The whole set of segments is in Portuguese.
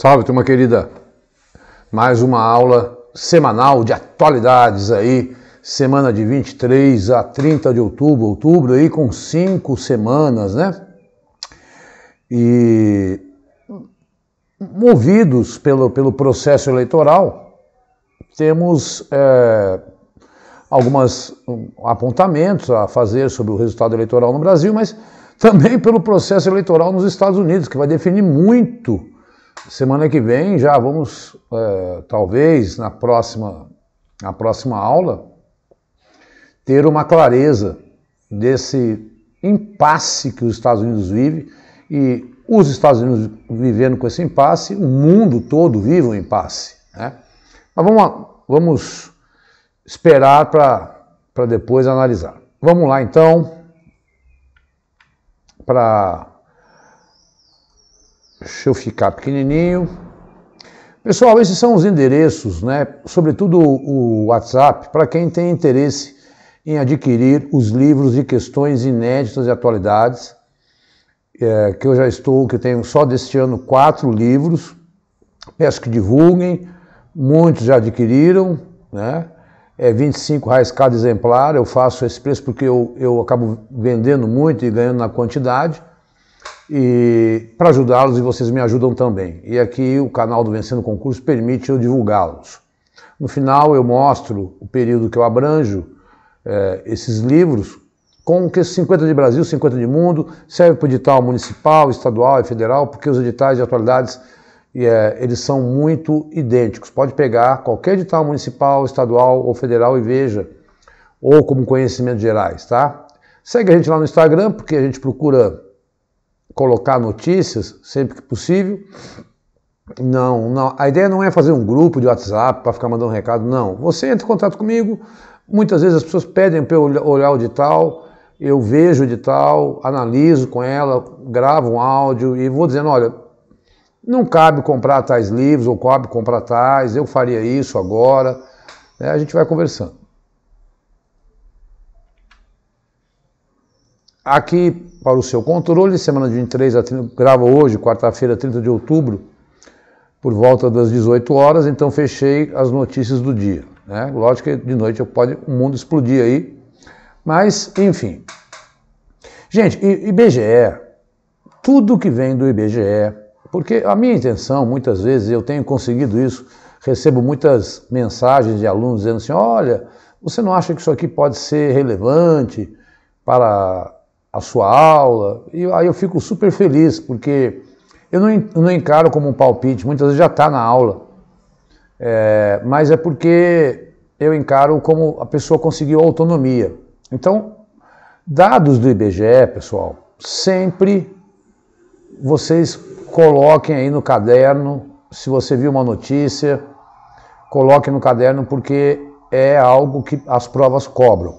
Salve, turma querida! Mais uma aula semanal de atualidades aí, semana de 23 a 30 de outubro, outubro aí com cinco semanas, né? E movidos pelo, pelo processo eleitoral, temos é, alguns apontamentos a fazer sobre o resultado eleitoral no Brasil, mas também pelo processo eleitoral nos Estados Unidos, que vai definir muito Semana que vem já vamos, é, talvez na próxima, na próxima aula, ter uma clareza desse impasse que os Estados Unidos vivem e os Estados Unidos vivendo com esse impasse, o mundo todo vive um impasse. Né? Mas vamos, vamos esperar para depois analisar. Vamos lá então para Deixa eu ficar pequenininho. Pessoal, esses são os endereços, né? Sobretudo o WhatsApp, para quem tem interesse em adquirir os livros de questões inéditas e atualidades, é, que eu já estou, que tenho só deste ano quatro livros. Peço que divulguem, muitos já adquiriram, né? É 25 reais cada exemplar, eu faço esse preço porque eu, eu acabo vendendo muito e ganhando na quantidade e para ajudá-los e vocês me ajudam também. E aqui o canal do Vencendo Concurso permite eu divulgá-los. No final eu mostro o período que eu abranjo é, esses livros com que 50 de Brasil, 50 de mundo, serve para o edital municipal, estadual e federal, porque os editais de atualidades é, eles são muito idênticos. Pode pegar qualquer edital municipal, estadual ou federal e veja, ou como conhecimentos gerais, tá? Segue a gente lá no Instagram, porque a gente procura colocar notícias sempre que possível. Não, não. A ideia não é fazer um grupo de WhatsApp para ficar mandando um recado, não. Você entra em contato comigo. Muitas vezes as pessoas pedem para eu olhar o edital, eu vejo o edital, analiso com ela, gravo um áudio e vou dizendo: olha, não cabe comprar tais livros ou cabe comprar tais, eu faria isso agora. É, a gente vai conversando. Aqui, para o seu controle, semana de 23 a 30, grava hoje, quarta-feira, 30 de outubro, por volta das 18 horas, então fechei as notícias do dia. Né? Lógico que de noite pode o mundo explodir aí, mas enfim. Gente, IBGE, tudo que vem do IBGE, porque a minha intenção, muitas vezes, eu tenho conseguido isso, recebo muitas mensagens de alunos dizendo assim: olha, você não acha que isso aqui pode ser relevante para a sua aula, e aí eu fico super feliz, porque eu não, eu não encaro como um palpite, muitas vezes já está na aula, é, mas é porque eu encaro como a pessoa conseguiu autonomia. Então, dados do IBGE, pessoal, sempre vocês coloquem aí no caderno, se você viu uma notícia, coloque no caderno porque é algo que as provas cobram.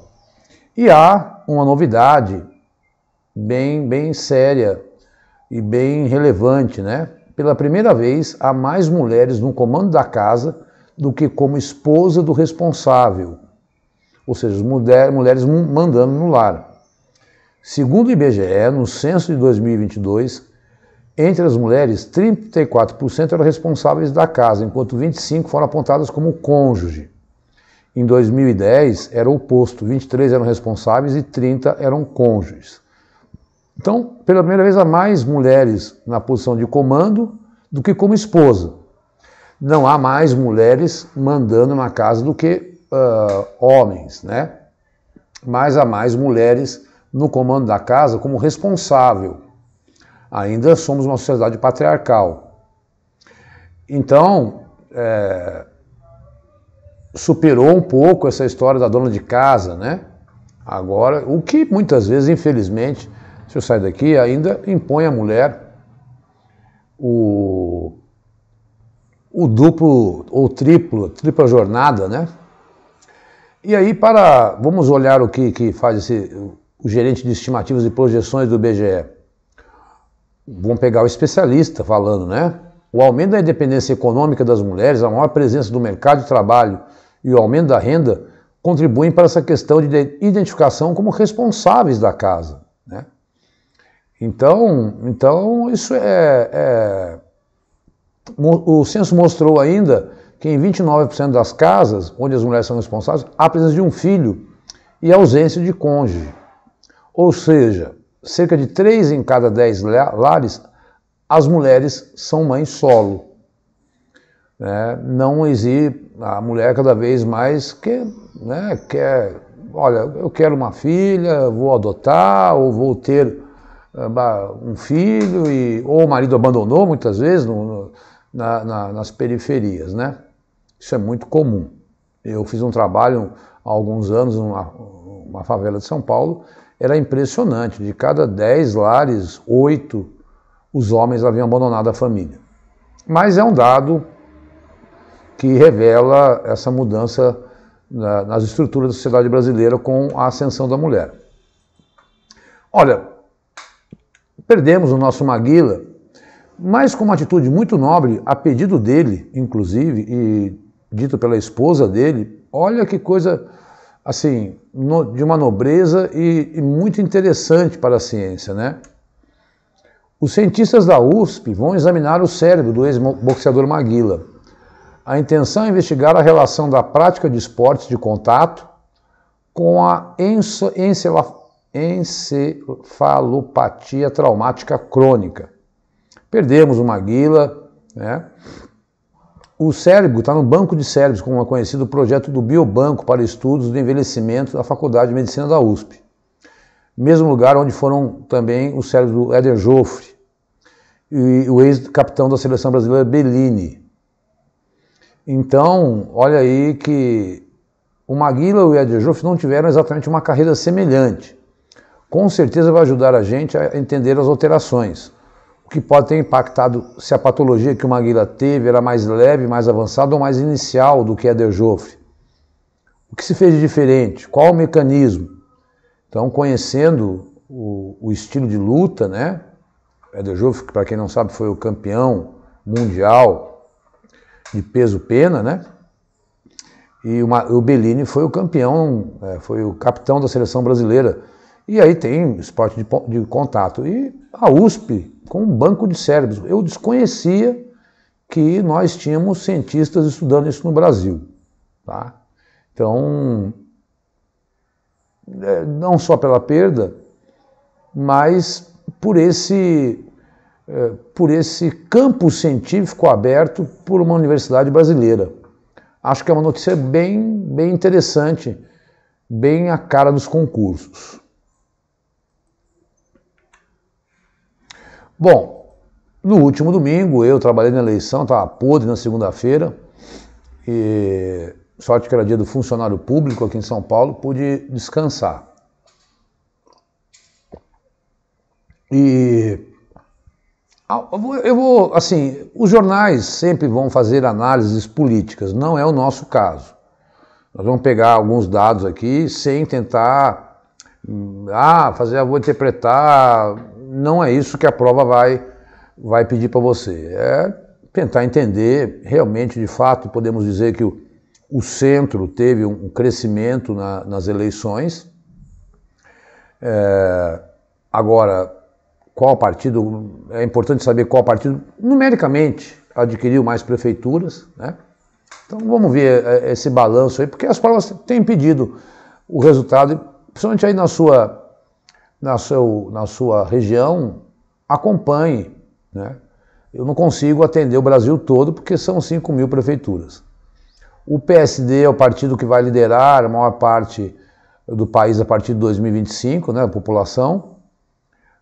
E há uma novidade bem, bem séria e bem relevante, né? Pela primeira vez, há mais mulheres no comando da casa do que como esposa do responsável, ou seja, mulher, mulheres mandando no lar. Segundo o IBGE, no censo de 2022, entre as mulheres, 34% eram responsáveis da casa, enquanto 25% foram apontadas como cônjuge. Em 2010 era o oposto, 23 eram responsáveis e 30 eram cônjuges. Então, pela primeira vez, há mais mulheres na posição de comando do que como esposa. Não há mais mulheres mandando na casa do que uh, homens, né? Mas há mais mulheres no comando da casa como responsável. Ainda somos uma sociedade patriarcal. Então, é, superou um pouco essa história da dona de casa, né? Agora, o que muitas vezes, infelizmente, se eu sair daqui, ainda impõe à mulher o, o duplo ou triplo, tripla jornada, né? E aí, para. Vamos olhar o que, que faz esse, o gerente de estimativas e projeções do BGE. Vamos pegar o especialista falando, né? O aumento da independência econômica das mulheres, a maior presença do mercado de trabalho e o aumento da renda contribuem para essa questão de identificação como responsáveis da casa. Então, então isso é, é o censo mostrou ainda que em 29% das casas onde as mulheres são responsáveis há presença de um filho e ausência de cônjuge. Ou seja, cerca de 3 em cada 10 lares, as mulheres são mães solo. Né? Não existe a mulher cada vez mais que né, quer, olha, eu quero uma filha, vou adotar ou vou ter um filho e ou o marido abandonou muitas vezes no, no, na, na, nas periferias, né? Isso é muito comum. Eu fiz um trabalho há alguns anos numa uma favela de São Paulo, era impressionante. De cada dez lares, oito os homens haviam abandonado a família. Mas é um dado que revela essa mudança na, nas estruturas da sociedade brasileira com a ascensão da mulher. Olha, Perdemos o nosso Maguila, mas com uma atitude muito nobre, a pedido dele, inclusive, e dito pela esposa dele, olha que coisa assim, no, de uma nobreza e, e muito interessante para a ciência, né? Os cientistas da USP vão examinar o cérebro do ex-boxeador Maguila. A intenção é investigar a relação da prática de esportes de contato com a encefalopatia encefalopatia traumática crônica. Perdemos o Maguila, né? O cérebro está no banco de cérebros, como é conhecido o projeto do Biobanco para Estudos do Envelhecimento da Faculdade de Medicina da USP. Mesmo lugar onde foram também os cérebros do Éder Joffre e o ex-capitão da seleção brasileira Bellini. Então, olha aí que o Maguila e o Éder Joffre não tiveram exatamente uma carreira semelhante com certeza vai ajudar a gente a entender as alterações, o que pode ter impactado se a patologia que o Maguila teve era mais leve, mais avançada ou mais inicial do que a de Joffre. O que se fez de diferente? Qual o mecanismo? Então, conhecendo o, o estilo de luta, né? de que para quem não sabe foi o campeão mundial de peso pena, né? E uma, o Bellini foi o campeão, é, foi o capitão da seleção brasileira e aí tem esporte de, de contato. E a USP com um banco de cérebros. Eu desconhecia que nós tínhamos cientistas estudando isso no Brasil. Tá? Então, é, não só pela perda, mas por esse, é, por esse campo científico aberto por uma universidade brasileira. Acho que é uma notícia bem, bem interessante, bem a cara dos concursos. Bom, no último domingo eu trabalhei na eleição, estava podre na segunda-feira, e sorte que era dia do funcionário público aqui em São Paulo, pude descansar. E eu vou, assim, os jornais sempre vão fazer análises políticas, não é o nosso caso. Nós vamos pegar alguns dados aqui sem tentar hum, ah, fazer, vou interpretar não é isso que a prova vai, vai pedir para você. É tentar entender, realmente, de fato, podemos dizer que o, o centro teve um crescimento na, nas eleições. É, agora, qual partido, é importante saber qual partido, numericamente, adquiriu mais prefeituras, né? Então vamos ver é, esse balanço aí, porque as provas têm pedido o resultado, principalmente aí na sua na, seu, na sua região, acompanhe. Né? Eu não consigo atender o Brasil todo porque são 5 mil prefeituras. O PSD é o partido que vai liderar a maior parte do país a partir de 2025, né, a população.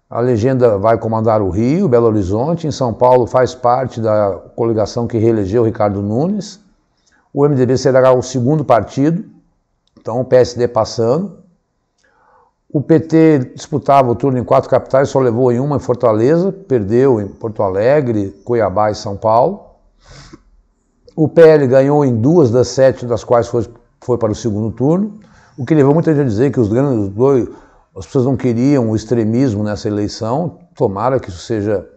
A legenda vai comandar o Rio, Belo Horizonte, em São Paulo faz parte da coligação que reelegeu Ricardo Nunes. O MDB será o segundo partido, então o PSD passando. O PT disputava o turno em quatro capitais, só levou em uma em Fortaleza, perdeu em Porto Alegre, Cuiabá e São Paulo. O PL ganhou em duas das sete, das quais foi, foi para o segundo turno, o que levou muita gente a dizer que os grandes dois, as pessoas não queriam o extremismo nessa eleição. Tomara que isso seja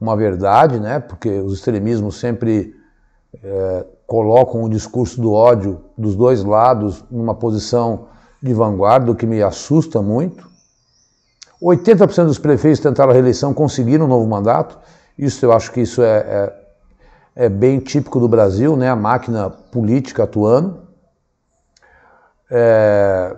uma verdade, né? Porque os extremismos sempre é, colocam o discurso do ódio dos dois lados numa posição de vanguarda, o que me assusta muito. 80% dos prefeitos tentaram a reeleição, conseguiram um novo mandato. Isso eu acho que isso é, é, é bem típico do Brasil, né? A máquina política atuando. É,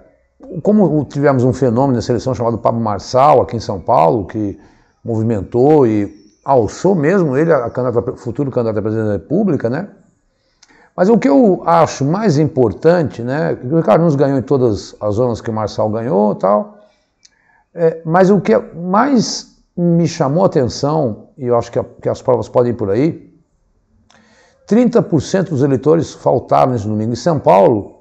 como tivemos um fenômeno na seleção chamado Pablo Marçal aqui em São Paulo, que movimentou e alçou mesmo ele a, a, futuro candidato a presidente da República, né? Mas o que eu acho mais importante, né? O Ricardo Nunes ganhou em todas as zonas que o Marçal ganhou tal. É, mas o que mais me chamou a atenção, e eu acho que, a, que as provas podem ir por aí, 30% dos eleitores faltaram nesse domingo. Em São Paulo,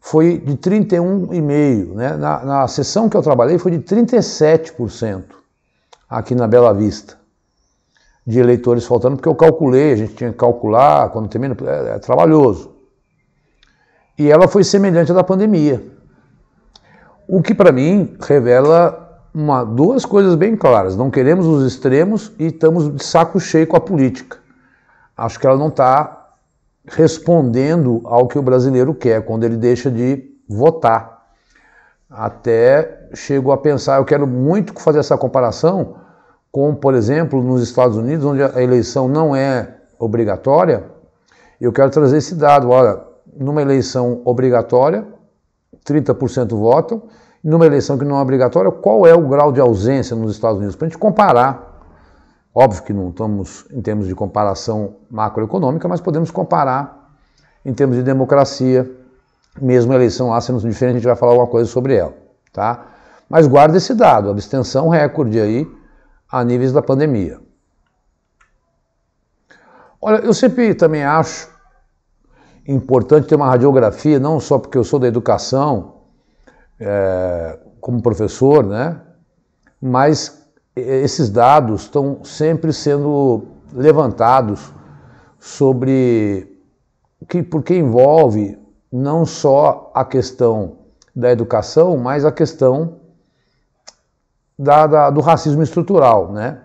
foi de 31,5%. Né? Na, na sessão que eu trabalhei, foi de 37% aqui na Bela Vista de eleitores faltando, porque eu calculei, a gente tinha que calcular quando termina, é, é trabalhoso. E ela foi semelhante à da pandemia. O que para mim revela uma, duas coisas bem claras. Não queremos os extremos e estamos de saco cheio com a política. Acho que ela não está respondendo ao que o brasileiro quer quando ele deixa de votar. Até chego a pensar, eu quero muito fazer essa comparação como, por exemplo, nos Estados Unidos, onde a eleição não é obrigatória, eu quero trazer esse dado. Olha, numa eleição obrigatória, 30% votam, numa eleição que não é obrigatória, qual é o grau de ausência nos Estados Unidos? Para a gente comparar. Óbvio que não estamos em termos de comparação macroeconômica, mas podemos comparar em termos de democracia, mesmo a eleição lá sendo diferente, a gente vai falar alguma coisa sobre ela, tá? Mas guarda esse dado, abstenção recorde aí, a níveis da pandemia. Olha, eu sempre também acho importante ter uma radiografia, não só porque eu sou da educação, é, como professor, né? Mas é, esses dados estão sempre sendo levantados sobre o que, porque envolve não só a questão da educação, mas a questão da, da, do racismo estrutural. Né?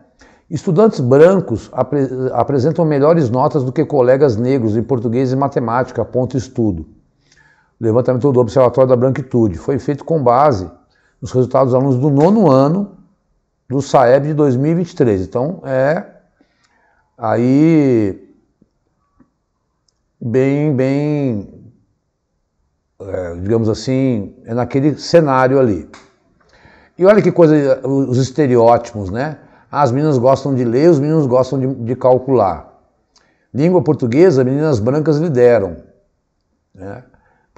Estudantes brancos apre, apresentam melhores notas do que colegas negros em português e matemática, aponta estudo. O levantamento do Observatório da Branquitude foi feito com base nos resultados dos alunos do nono ano do SAEB de 2023. Então, é aí bem, bem, é, digamos assim, é naquele cenário ali. E olha que coisa, os estereótipos, né? Ah, as meninas gostam de ler, os meninos gostam de, de calcular. Língua portuguesa, meninas brancas lideram. Né?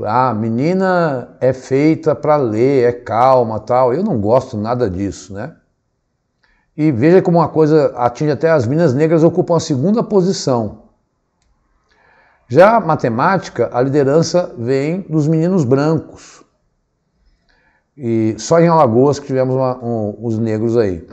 Ah, menina é feita para ler, é calma, tal. Eu não gosto nada disso, né? E veja como uma coisa atinge até as meninas negras ocupam a segunda posição. Já matemática, a liderança vem dos meninos brancos. E só em Alagoas que tivemos uma, um, os negros aí.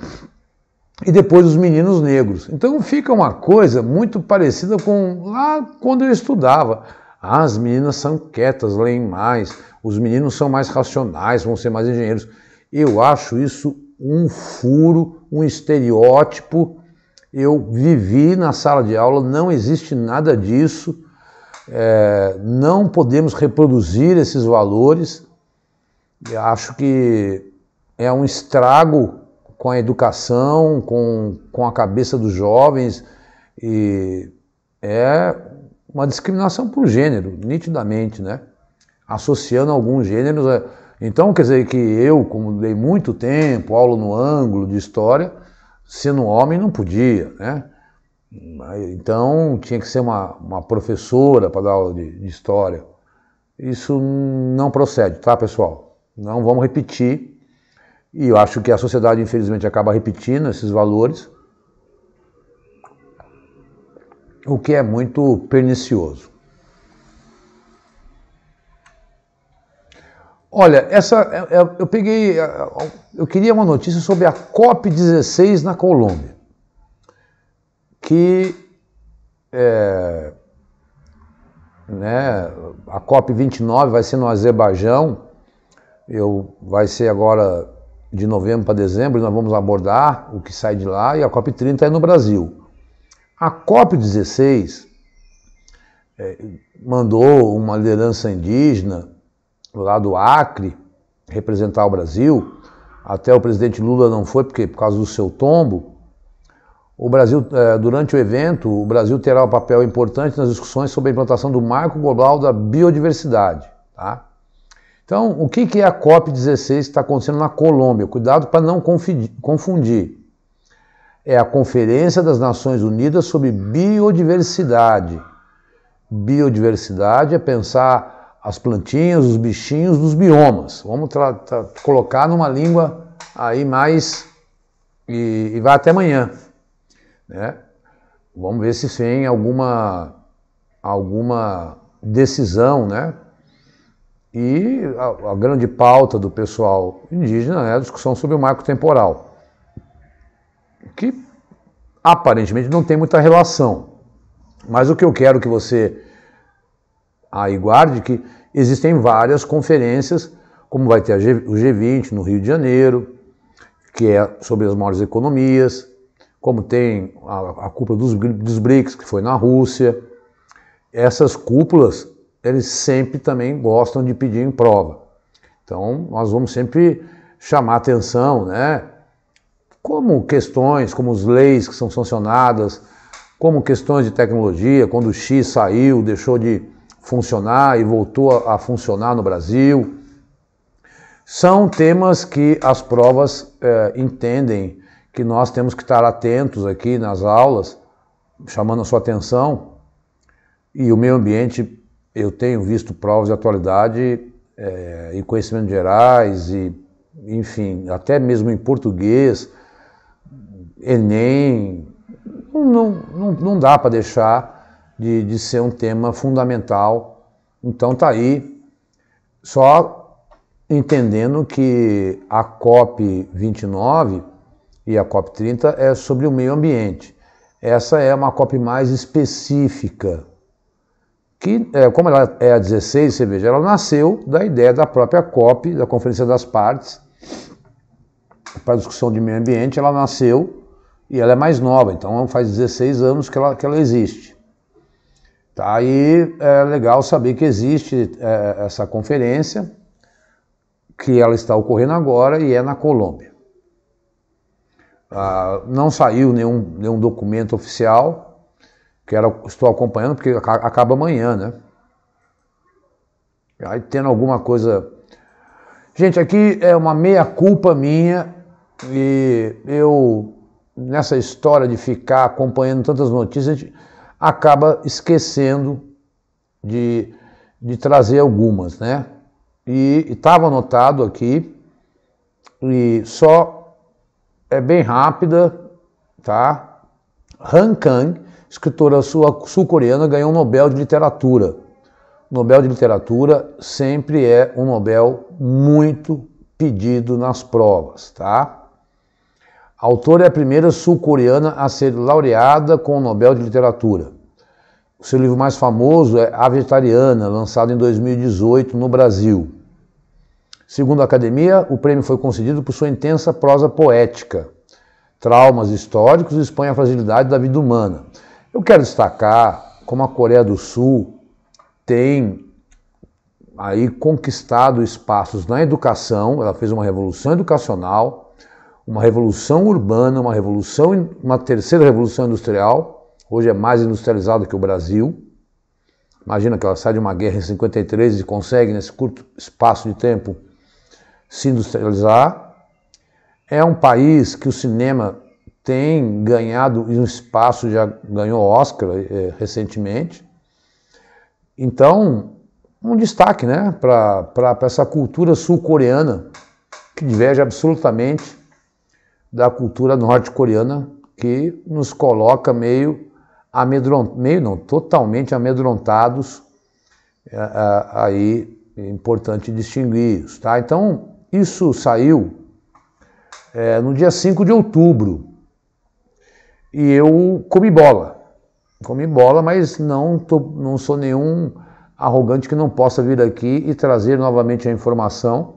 E depois os meninos negros. Então fica uma coisa muito parecida com lá quando eu estudava. Ah, as meninas são quietas, leem mais, os meninos são mais racionais, vão ser mais engenheiros. Eu acho isso um furo, um estereótipo. Eu vivi na sala de aula, não existe nada disso. É, não podemos reproduzir esses valores. Eu acho que é um estrago com a educação, com, com a cabeça dos jovens, e é uma discriminação por gênero, nitidamente, né? Associando alguns gêneros. A... É. Então, quer dizer que eu, como dei muito tempo, aula no ângulo de história, sendo homem não podia, né? Então tinha que ser uma, uma professora para dar aula de, de história. Isso não procede, tá, pessoal? Não vamos repetir. E eu acho que a sociedade, infelizmente, acaba repetindo esses valores, o que é muito pernicioso. Olha, essa é, é, eu peguei, é, eu queria uma notícia sobre a COP16 na Colômbia, que é, né, a COP29 vai ser no Azerbaijão eu, vai ser agora de novembro para dezembro, nós vamos abordar o que sai de lá e a COP30 é no Brasil. A COP16 é, mandou uma liderança indígena lá do Acre representar o Brasil. Até o presidente Lula não foi porque por causa do seu tombo. O Brasil, é, durante o evento, o Brasil terá um papel importante nas discussões sobre a implantação do Marco Global da Biodiversidade. Tá? Então, o que, é a COP16 que está acontecendo na Colômbia? Cuidado para não confundir. É a Conferência das Nações Unidas sobre Biodiversidade. Biodiversidade é pensar as plantinhas, os bichinhos dos biomas. Vamos colocar numa língua aí mais. e, e vai até amanhã. Né? Vamos ver se tem alguma, alguma decisão, né? E a, a grande pauta do pessoal indígena é a discussão sobre o marco temporal, que aparentemente não tem muita relação. Mas o que eu quero que você aí guarde é que existem várias conferências, como vai ter o G20 no Rio de Janeiro, que é sobre as maiores economias, como tem a, a cúpula dos, dos BRICS, que foi na Rússia. Essas cúpulas eles sempre também gostam de pedir em prova. Então, nós vamos sempre chamar atenção, né? Como questões, como as leis que são sancionadas, como questões de tecnologia, quando o X saiu, deixou de funcionar e voltou a, funcionar no Brasil. São temas que as provas é, entendem que nós temos que estar atentos aqui nas aulas, chamando a sua atenção, e o meio ambiente eu tenho visto provas de atualidade é, em conhecimentos gerais e, enfim, até mesmo em português, Enem, não, não, não dá para deixar de, de ser um tema fundamental. Então tá aí, só entendendo que a COP 29 e a COP 30 é sobre o meio ambiente. Essa é uma COP mais específica, que, é, como ela é a 16, você veja, ela nasceu da ideia da própria COP, da Conferência das Partes, para a discussão de meio ambiente, ela nasceu e ela é mais nova, então faz 16 anos que ela, que ela existe. Tá, e é legal saber que existe é, essa conferência, que ela está ocorrendo agora e é na Colômbia. Ah, não saiu nenhum, nenhum documento oficial, Quero, estou acompanhando porque acaba amanhã, né? Aí tendo alguma coisa. Gente, aqui é uma meia-culpa minha e eu, nessa história de ficar acompanhando tantas notícias, a gente acaba esquecendo de, de trazer algumas, né? E estava anotado aqui, e só é bem rápida, tá? Kang escritora sul-coreana, ganhou o Nobel de Literatura. Nobel de Literatura sempre é um Nobel muito pedido nas provas, tá? A autora é a primeira sul-coreana a ser laureada com o Nobel de Literatura. O seu livro mais famoso é A Vegetariana, lançado em 2018 no Brasil. Segundo a academia, o prêmio foi concedido por sua intensa prosa poética, traumas históricos expõem a fragilidade da vida humana. Eu quero destacar como a Coreia do Sul tem aí conquistado espaços na educação, ela fez uma revolução educacional, uma revolução urbana, uma revolução, uma terceira revolução industrial, hoje é mais industrializado que o Brasil. Imagina que ela sai de uma guerra em 53 e consegue nesse curto espaço de tempo se industrializar. É um país que o cinema tem ganhado um espaço, já ganhou Oscar é, recentemente. Então, um destaque né, para essa cultura sul-coreana, que diverge absolutamente da cultura norte-coreana, que nos coloca meio amedrontados, meio não, totalmente amedrontados. Eh, aí é importante distinguir isso. Tá? Então, isso saiu é, no dia 5 de outubro. E eu comi bola. Comi bola, mas não, tô, não sou nenhum arrogante que não possa vir aqui e trazer novamente a informação.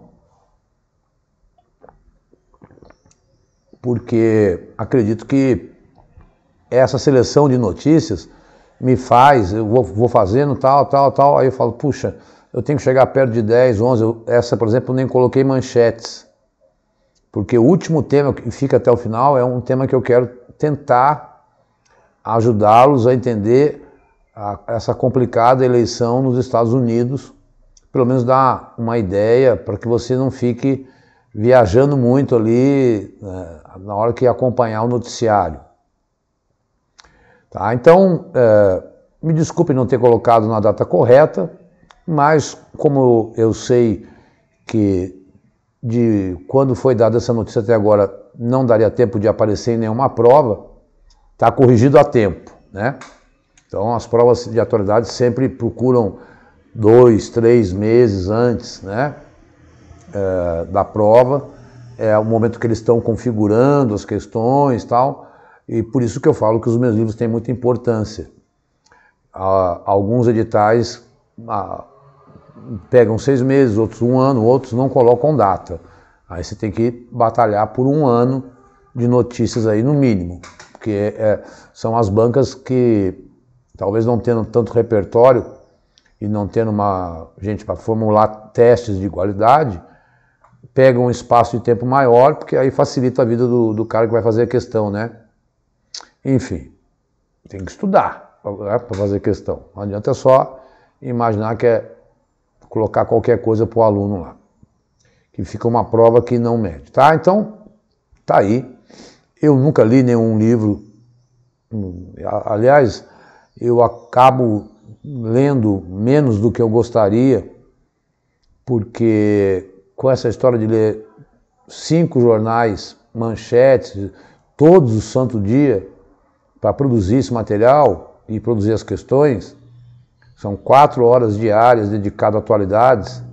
Porque acredito que essa seleção de notícias me faz, eu vou, vou fazendo tal, tal, tal. Aí eu falo, puxa, eu tenho que chegar perto de 10, 11. essa, por exemplo, eu nem coloquei manchetes. Porque o último tema que fica até o final é um tema que eu quero tentar ajudá-los a entender a, essa complicada eleição nos Estados Unidos, pelo menos dar uma ideia para que você não fique viajando muito ali né, na hora que acompanhar o noticiário. Tá, então, é, me desculpe não ter colocado na data correta, mas como eu sei que de quando foi dada essa notícia até agora não daria tempo de aparecer em nenhuma prova, está corrigido a tempo, né? Então as provas de atualidade sempre procuram dois, três meses antes, né? É, da prova, é o momento que eles estão configurando as questões tal, e por isso que eu falo que os meus livros têm muita importância. Ah, alguns editais ah, pegam seis meses, outros um ano, outros não colocam data. Aí você tem que batalhar por um ano de notícias aí, no mínimo, porque é, são as bancas que, talvez não tendo tanto repertório e não tendo uma gente para formular testes de qualidade, pegam um espaço de tempo maior, porque aí facilita a vida do, do cara que vai fazer a questão, né? Enfim, tem que estudar para né, fazer questão. Não adianta só imaginar que é colocar qualquer coisa para o aluno lá que fica uma prova que não mede, tá? Então, tá aí. Eu nunca li nenhum livro, aliás, eu acabo lendo menos do que eu gostaria, porque com essa história de ler cinco jornais, manchetes, todos os santo dia, para produzir esse material e produzir as questões, são quatro horas diárias dedicadas a atualidades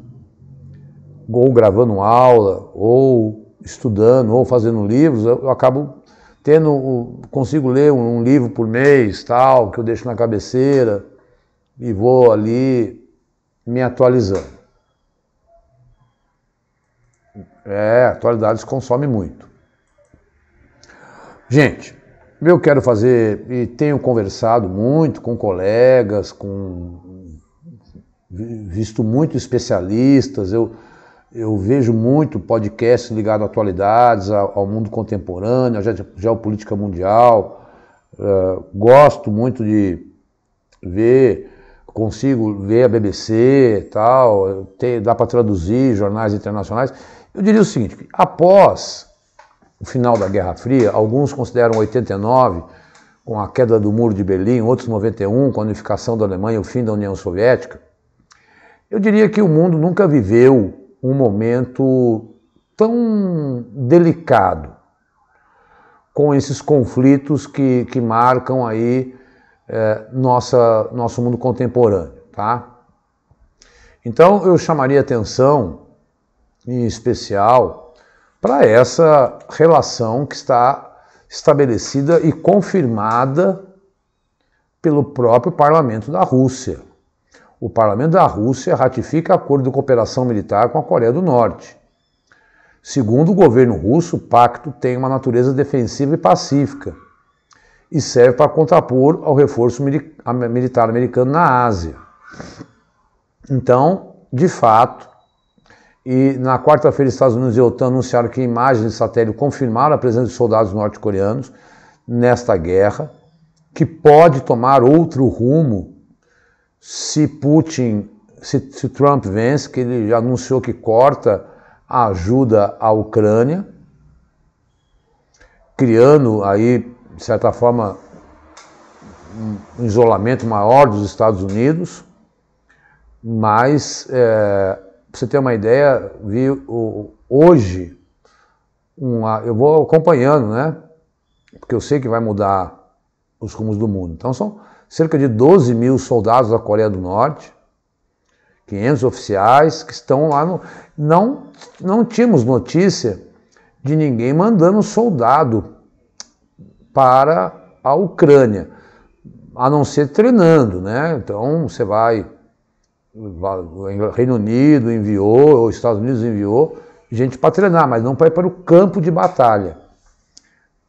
ou gravando aula, ou estudando, ou fazendo livros, eu, eu acabo tendo, consigo ler um, um livro por mês, tal, que eu deixo na cabeceira e vou ali me atualizando. É, atualidades consome muito. Gente, eu quero fazer e tenho conversado muito com colegas, com visto muito especialistas. Eu eu vejo muito podcast ligado a atualidades, ao mundo contemporâneo, à geopolítica mundial. É, gosto muito de ver, consigo ver a BBC tal, dá para traduzir jornais internacionais. Eu diria o seguinte: após o final da Guerra Fria, alguns consideram 89 com a queda do Muro de Berlim, outros 91 com a unificação da Alemanha, o fim da União Soviética. Eu diria que o mundo nunca viveu um momento tão delicado com esses conflitos que, que marcam aí é, nossa, nosso mundo contemporâneo, tá? Então eu chamaria atenção, em especial, para essa relação que está estabelecida e confirmada pelo próprio parlamento da Rússia o parlamento da Rússia ratifica acordo de cooperação militar com a Coreia do Norte. Segundo o governo russo, o pacto tem uma natureza defensiva e pacífica e serve para contrapor ao reforço militar americano na Ásia. Então, de fato, e na quarta-feira, Estados Unidos e OTAN anunciaram que imagens de satélite confirmaram a presença de soldados norte-coreanos nesta guerra, que pode tomar outro rumo se Putin, se, se Trump vence, que ele já anunciou que corta a ajuda à Ucrânia, criando aí, de certa forma, um isolamento maior dos Estados Unidos, mas é, para você ter uma ideia, vi o, hoje, uma, eu vou acompanhando, né? Porque eu sei que vai mudar os rumos do mundo. Então são cerca de 12 mil soldados da Coreia do Norte, 500 oficiais que estão lá. No... Não, não tínhamos notícia de ninguém mandando soldado para a Ucrânia, a não ser treinando, né? Então você vai, o Reino Unido enviou, os Estados Unidos enviou gente para treinar, mas não para ir para o campo de batalha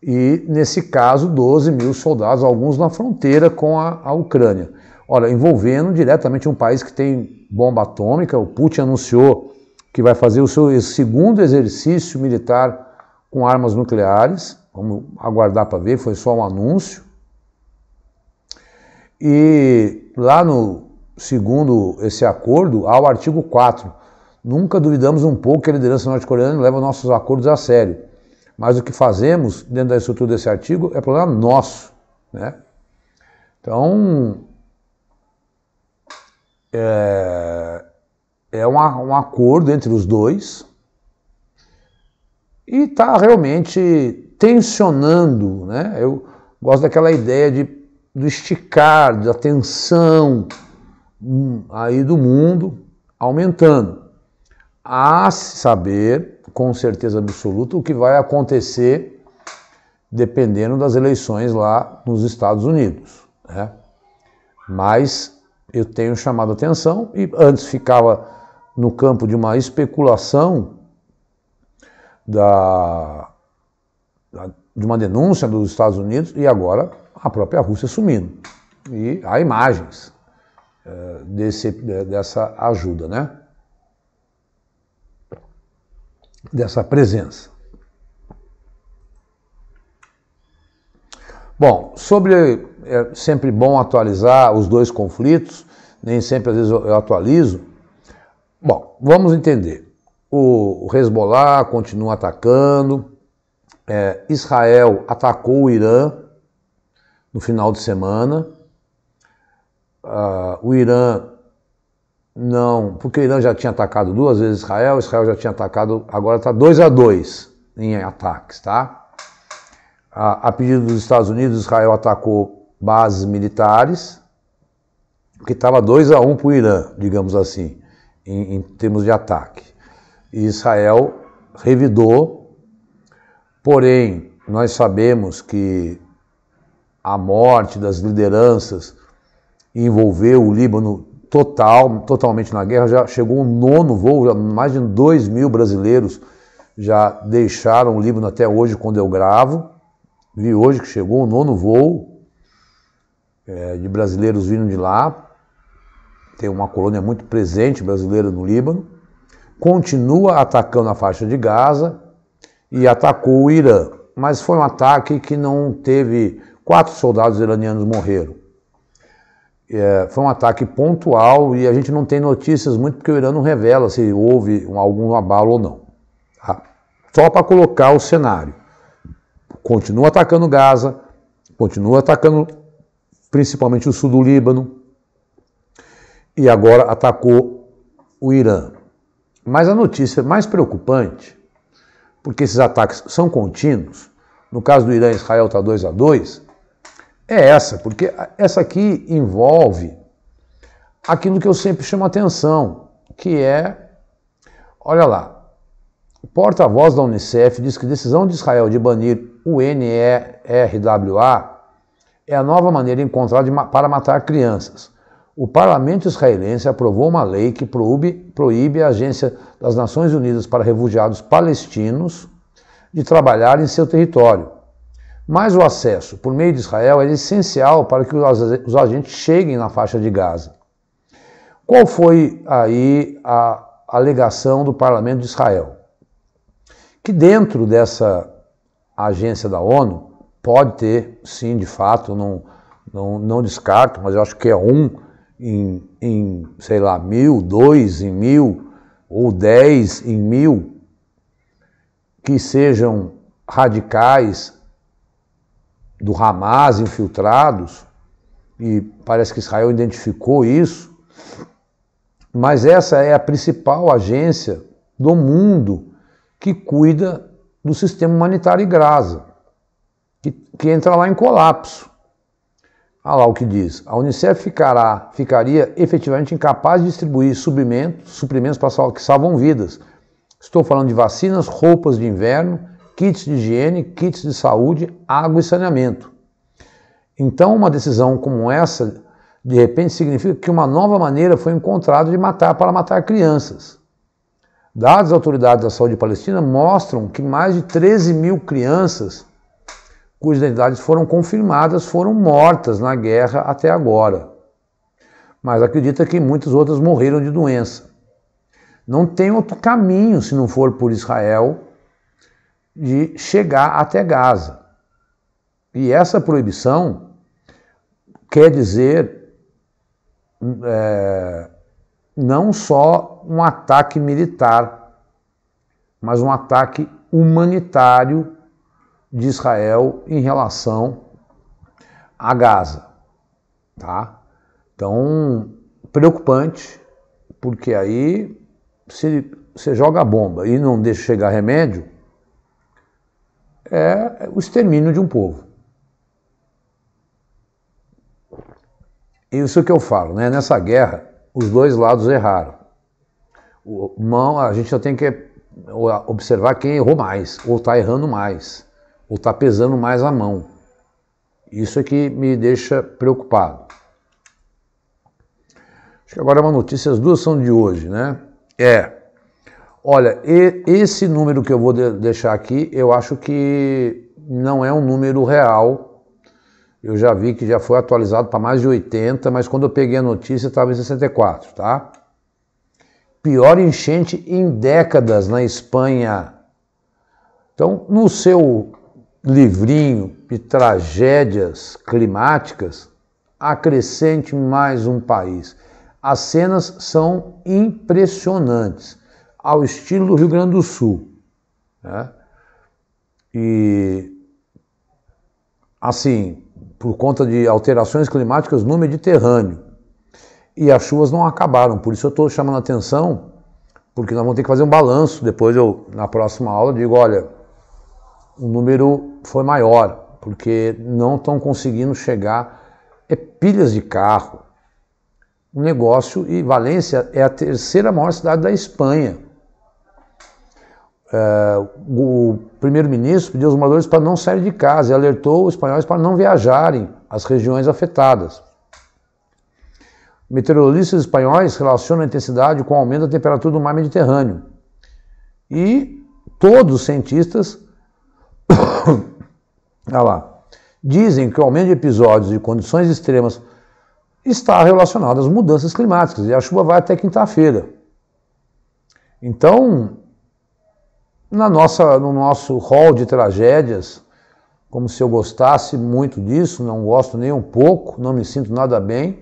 e, nesse caso, 12 mil soldados, alguns na fronteira com a, a Ucrânia. Olha, envolvendo diretamente um país que tem bomba atômica, o Putin anunciou que vai fazer o seu segundo exercício militar com armas nucleares. Vamos aguardar para ver, foi só um anúncio. E lá no segundo esse acordo, há o artigo 4. Nunca duvidamos um pouco que a liderança norte-coreana leva nossos acordos a sério. Mas o que fazemos dentro da estrutura desse artigo é problema nosso, né? Então, é, é uma, um acordo entre os dois e está realmente tensionando, né? Eu gosto daquela ideia de, do esticar, da tensão hum, aí do mundo aumentando a saber com certeza absoluta o que vai acontecer dependendo das eleições lá nos Estados Unidos. Né? Mas eu tenho chamado a atenção e antes ficava no campo de uma especulação da, da de uma denúncia dos Estados Unidos e agora a própria Rússia sumindo. E há imagens eh, desse, dessa ajuda, né? dessa presença. Bom, sobre é sempre bom atualizar os dois conflitos, nem sempre às vezes eu atualizo. Bom, vamos entender. O Hezbollah continua atacando, é, Israel atacou o Irã no final de semana. Uh, o Irã não, porque o Irã já tinha atacado duas vezes Israel, Israel já tinha atacado, agora está 2 a 2 em ataques, tá? A, a, pedido dos Estados Unidos, Israel atacou bases militares, que estava 2 a 1 um para o Irã, digamos assim, em, em termos de ataque. E Israel revidou, porém, nós sabemos que a morte das lideranças envolveu o Líbano total, totalmente na guerra. Já chegou o nono voo, já mais de 2 mil brasileiros já deixaram o Líbano até hoje, quando eu gravo. Vi hoje que chegou o nono voo é, de brasileiros vindo de lá. Tem uma colônia muito presente brasileira no Líbano. Continua atacando a faixa de Gaza e atacou o Irã. Mas foi um ataque que não teve. Quatro soldados iranianos morreram é, foi um ataque pontual e a gente não tem notícias muito porque o Irã não revela se houve algum abalo ou não. Tá? Só para colocar o cenário. Continua atacando Gaza, continua atacando principalmente o sul do Líbano e agora atacou o Irã. Mas a notícia mais preocupante, porque esses ataques são contínuos, no caso do Irã, e Israel está 2 a 2 é essa, porque essa aqui envolve aquilo que eu sempre chamo atenção, que é, olha lá, o porta-voz da Unicef diz que a decisão de Israel de banir o NERWA é a nova maneira encontrada para matar crianças. O parlamento israelense aprovou uma lei que proíbe, proíbe a Agência das Nações Unidas para Refugiados Palestinos de trabalhar em seu território mas o acesso por meio de Israel é essencial para que os agentes cheguem na faixa de Gaza. Qual foi aí a alegação do parlamento de Israel? Que dentro dessa agência da ONU pode ter, sim, de fato, não, não, não descarto, mas eu acho que é um em, em, sei lá, mil, dois em mil, ou dez em mil, que sejam radicais do Hamas infiltrados, e parece que Israel identificou isso, mas essa é a principal agência do mundo que cuida do sistema humanitário e Gaza, que, que entra lá em colapso. Olha lá o que diz. A Unicef ficará, ficaria efetivamente incapaz de distribuir suprimentos, suprimentos para que salvam vidas. Estou falando de vacinas, roupas de inverno kits de higiene, kits de saúde, água e saneamento. Então, uma decisão como essa, de repente, significa que uma nova maneira foi encontrada de matar para matar crianças. Dados das autoridades da saúde palestina mostram que mais de 13 mil crianças cujas identidades foram confirmadas foram mortas na guerra até agora. Mas acredita que muitas outras morreram de doença. Não tem outro caminho se não for por Israel de chegar até Gaza. E essa proibição quer dizer é, não só um ataque militar, mas um ataque humanitário de Israel em relação a Gaza. Tá? Então, preocupante, porque aí se você joga a bomba e não deixa chegar remédio, é o extermínio de um povo. Isso é que eu falo, né? Nessa guerra, os dois lados erraram. O, não, a gente já tem que observar quem errou mais, ou está errando mais, ou está pesando mais a mão. Isso é que me deixa preocupado. Acho que agora é uma notícia, as duas são de hoje, né? É, Olha, esse número que eu vou deixar aqui, eu acho que não é um número real. Eu já vi que já foi atualizado para mais de 80, mas quando eu peguei a notícia estava em 64, tá? Pior enchente em décadas na Espanha. Então, no seu livrinho de tragédias climáticas, acrescente mais um país. As cenas são impressionantes ao estilo do Rio Grande do Sul. Né? E, assim, por conta de alterações climáticas no Mediterrâneo. E as chuvas não acabaram, por isso eu estou chamando a atenção, porque nós vamos ter que fazer um balanço. Depois, eu, na próxima aula, digo: olha, o número foi maior, porque não estão conseguindo chegar. É pilhas de carro, um negócio. E Valência é a terceira maior cidade da Espanha. Uh, o primeiro-ministro pediu aos moradores para não sair de casa e alertou os espanhóis para não viajarem às regiões afetadas. Meteorologistas espanhóis relacionam a intensidade com o aumento da temperatura do mar Mediterrâneo. E todos os cientistas ah lá, dizem que o aumento de episódios de condições extremas está relacionado às mudanças climáticas e a chuva vai até quinta-feira. Então, na nossa, no nosso hall de tragédias, como se eu gostasse muito disso, não gosto nem um pouco, não me sinto nada bem,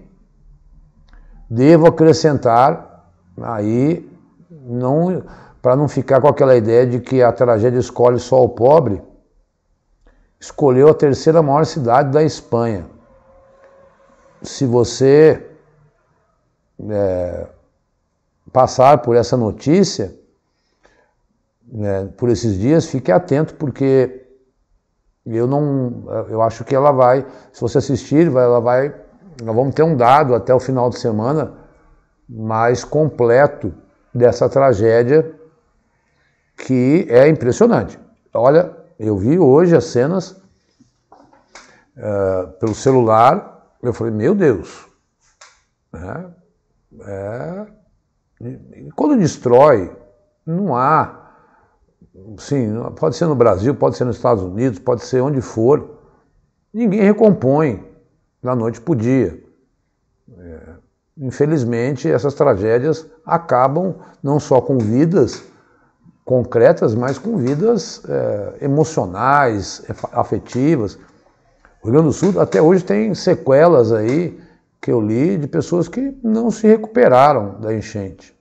devo acrescentar aí, não, para não ficar com aquela ideia de que a tragédia escolhe só o pobre, escolheu a terceira maior cidade da Espanha. Se você é, passar por essa notícia, né, por esses dias, fique atento porque eu não, eu acho que ela vai, se você assistir, ela vai, nós vamos ter um dado até o final de semana mais completo dessa tragédia que é impressionante. Olha, eu vi hoje as cenas uh, pelo celular, eu falei, meu Deus, né, é, é, quando destrói, não há sim, pode ser no Brasil, pode ser nos Estados Unidos, pode ser onde for, ninguém recompõe da noite para o dia. É, infelizmente, essas tragédias acabam não só com vidas concretas, mas com vidas é, emocionais, afetivas. O Rio Grande do Sul até hoje tem sequelas aí que eu li de pessoas que não se recuperaram da enchente.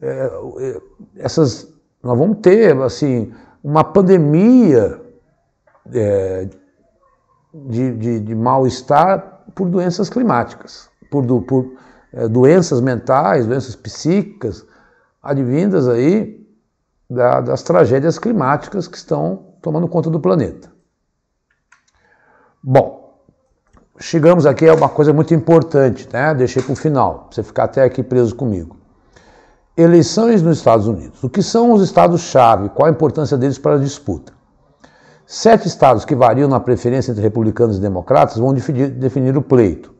É, é essas nós vamos ter assim uma pandemia é, de, de, de mal-estar por doenças climáticas, por, do, por é, doenças mentais, doenças psíquicas, advindas aí da, das tragédias climáticas que estão tomando conta do planeta. Bom, chegamos aqui a é uma coisa muito importante, né? Deixei para o final, pra você ficar até aqui preso comigo. Eleições nos Estados Unidos. O que são os estados-chave? Qual a importância deles para a disputa? Sete estados que variam na preferência entre republicanos e democratas vão definir, definir o pleito.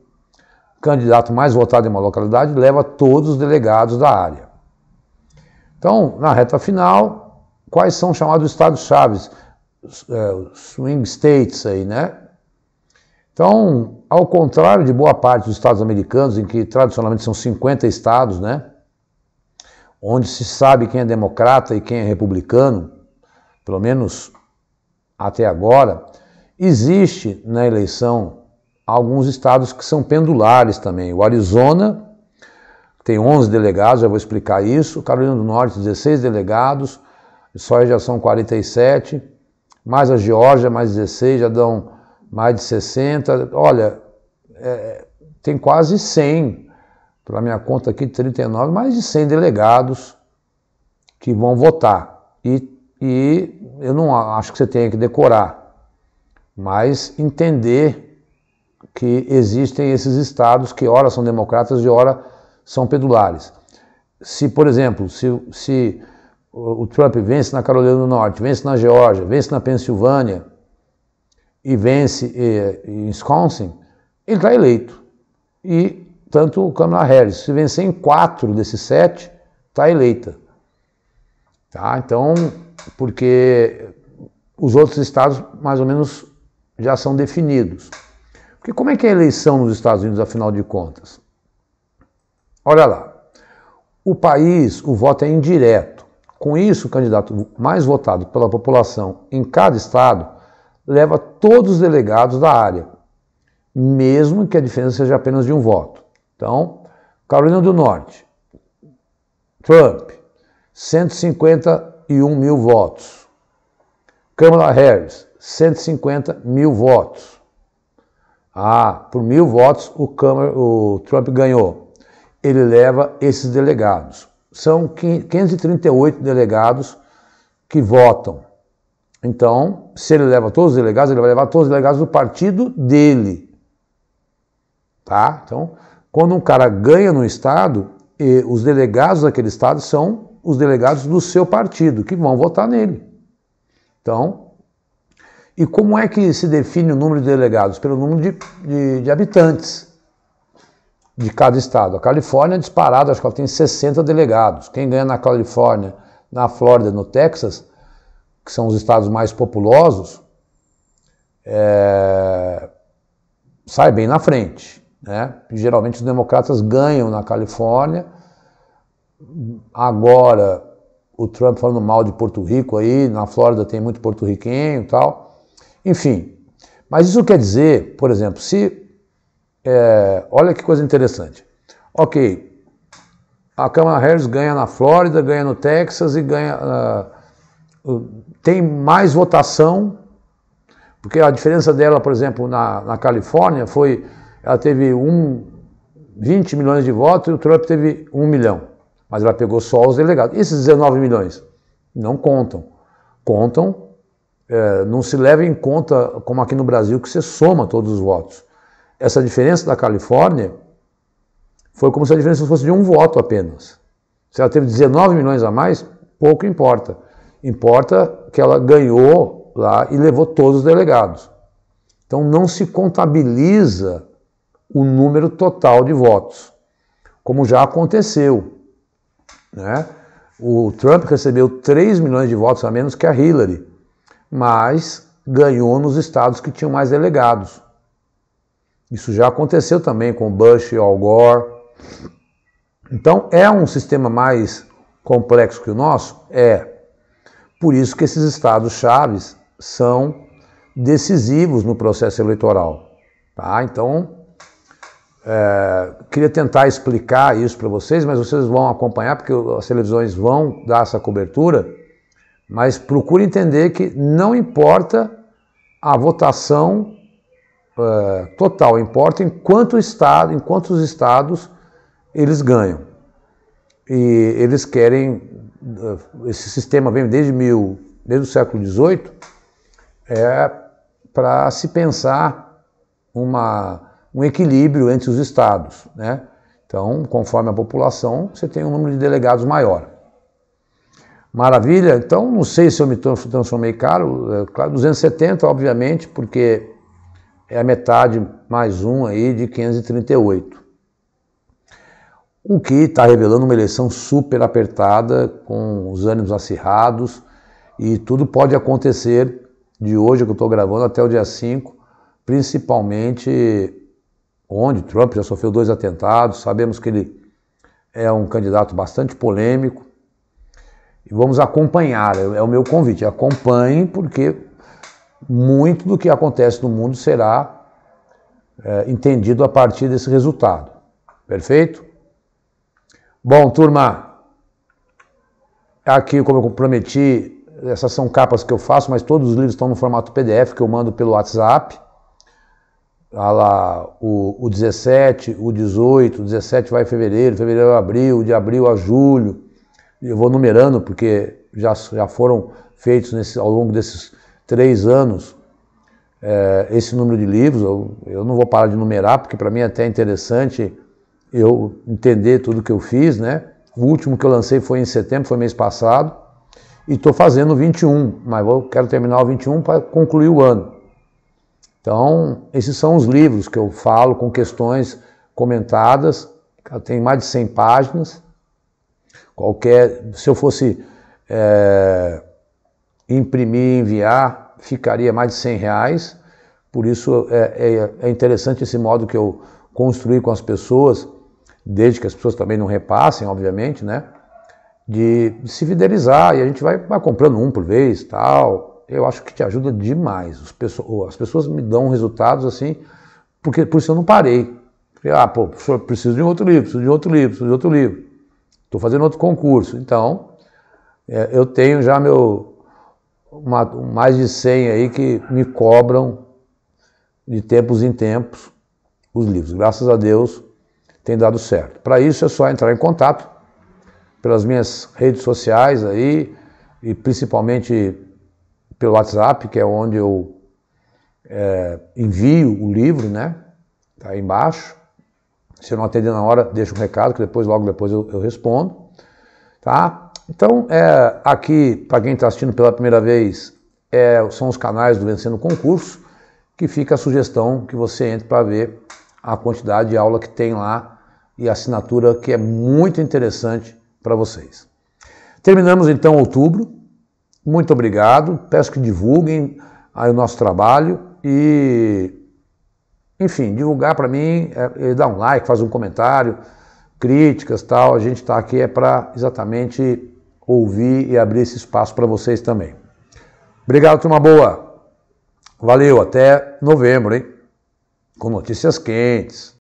O candidato mais votado em uma localidade leva todos os delegados da área. Então, na reta final, quais são chamados estados chave é, Swing states aí, né? Então, ao contrário de boa parte dos estados americanos, em que tradicionalmente são 50 estados, né? onde se sabe quem é democrata e quem é republicano, pelo menos até agora, existe na eleição alguns estados que são pendulares também. O Arizona tem 11 delegados, já vou explicar isso. Carolina do Norte, 16 delegados, só já são 47. Mais a Geórgia, mais 16, já dão mais de 60. Olha, é, tem quase 100 pela minha conta aqui, 39, mais de 100 delegados que vão votar. E, e eu não acho que você tenha que decorar, mas entender que existem esses estados que ora são democratas e ora são pedulares. Se, por exemplo, se, se o Trump vence na Carolina do Norte, vence na Geórgia, vence na Pensilvânia e vence eh, em Wisconsin, ele está eleito. E tanto o Kamala Harris. Se vencer em quatro desses sete, está eleita. Tá? Então, porque os outros estados mais ou menos já são definidos. Porque como é que é a eleição nos Estados Unidos, afinal de contas? Olha lá, o país, o voto é indireto. Com isso, o candidato mais votado pela população em cada estado leva todos os delegados da área, mesmo que a diferença seja apenas de um voto. Então, Carolina do Norte, Trump, 151 mil votos. Kamala Harris, 150 mil votos. Ah, por mil votos o, Câmara, o Trump ganhou. Ele leva esses delegados. São 538 delegados que votam. Então, se ele leva todos os delegados, ele vai levar todos os delegados do partido dele. Tá? Então, quando um cara ganha no Estado, os delegados daquele Estado são os delegados do seu partido, que vão votar nele. Então, e como é que se define o número de delegados? Pelo número de, de, de habitantes de cada estado. A Califórnia é disparada, acho que ela tem 60 delegados. Quem ganha na Califórnia, na Flórida, no Texas, que são os estados mais populosos, é, sai bem na frente né? Geralmente os democratas ganham na Califórnia. Agora, o Trump falando mal de Porto Rico aí, na Flórida tem muito porto-riquenho e tal. Enfim, mas isso quer dizer, por exemplo, se. É, olha que coisa interessante. Ok, a Câmara Harris ganha na Flórida, ganha no Texas e ganha. Uh, tem mais votação, porque a diferença dela, por exemplo, na, na Califórnia foi ela teve um, 20 milhões de votos e o Trump teve 1 milhão. Mas ela pegou só os delegados. E esses 19 milhões não contam. Contam, é, não se leva em conta, como aqui no Brasil, que você soma todos os votos. Essa diferença da Califórnia foi como se a diferença fosse de um voto apenas. Se ela teve 19 milhões a mais, pouco importa. Importa que ela ganhou lá e levou todos os delegados. Então não se contabiliza o número total de votos, como já aconteceu. Né? O Trump recebeu 3 milhões de votos a menos que a Hillary, mas ganhou nos estados que tinham mais delegados. Isso já aconteceu também com Bush e Al Gore. Então é um sistema mais complexo que o nosso? É. Por isso que esses estados chaves são decisivos no processo eleitoral. Tá? Então, é, queria tentar explicar isso para vocês, mas vocês vão acompanhar, porque as televisões vão dar essa cobertura. Mas procure entender que não importa a votação é, total, importa enquanto, estado, enquanto os estados eles ganham. E eles querem. É, esse sistema vem desde, mil, desde o século XVIII é, para se pensar uma um equilíbrio entre os estados. Né? Então, conforme a população, você tem um número de delegados maior. Maravilha, então não sei se eu me transformei caro, é, claro, 270, obviamente, porque é a metade mais um aí de 538. O que está revelando uma eleição super apertada, com os ânimos acirrados, e tudo pode acontecer de hoje que eu estou gravando até o dia 5, principalmente onde Trump já sofreu dois atentados, sabemos que ele é um candidato bastante polêmico. E vamos acompanhar, é, é o meu convite, acompanhe, porque muito do que acontece no mundo será é, entendido a partir desse resultado. Perfeito? Bom, turma, aqui, como eu prometi, essas são capas que eu faço, mas todos os livros estão no formato PDF que eu mando pelo WhatsApp a ah lá, o, o 17, o 18, o 17 vai em fevereiro, fevereiro a é abril, de abril a julho. Eu vou numerando porque já, já foram feitos nesse, ao longo desses três anos é, esse número de livros. Eu, eu não vou parar de numerar porque para mim é até interessante eu entender tudo que eu fiz, né? O último que eu lancei foi em setembro, foi mês passado, e estou fazendo 21, mas vou, quero terminar o 21 para concluir o ano. Então, esses são os livros que eu falo com questões comentadas, tem mais de 100 páginas. Qualquer, se eu fosse é, imprimir e enviar, ficaria mais de 100 reais. Por isso é, é, é interessante esse modo que eu construí com as pessoas, desde que as pessoas também não repassem, obviamente, né? De, se fidelizar e a gente vai, vai comprando um por vez, tal, eu acho que te ajuda demais. Pessoas, as pessoas me dão resultados assim, porque por isso eu não parei. ah, pô, preciso de um outro livro, preciso de outro livro, preciso de outro livro. Estou fazendo outro concurso. Então, é, eu tenho já meu. Uma, mais de 100 aí que me cobram de tempos em tempos os livros. Graças a Deus tem dado certo. Para isso é só entrar em contato pelas minhas redes sociais aí e principalmente pelo WhatsApp, que é onde eu é, envio o livro, né? Tá aí embaixo. Se eu não atender na hora, deixa um recado, que depois, logo depois eu, eu respondo, tá? Então, é, aqui, para quem está assistindo pela primeira vez, é, são os canais do Vencendo Concurso, que fica a sugestão que você entre para ver a quantidade de aula que tem lá e a assinatura que é muito interessante para vocês. Terminamos então outubro, muito obrigado, peço que divulguem aí o nosso trabalho e, enfim, divulgar para mim, é, é, dá um like, faz um comentário, críticas tal. A gente está aqui é para exatamente ouvir e abrir esse espaço para vocês também. Obrigado, turma boa. Valeu, até novembro, hein? Com notícias quentes.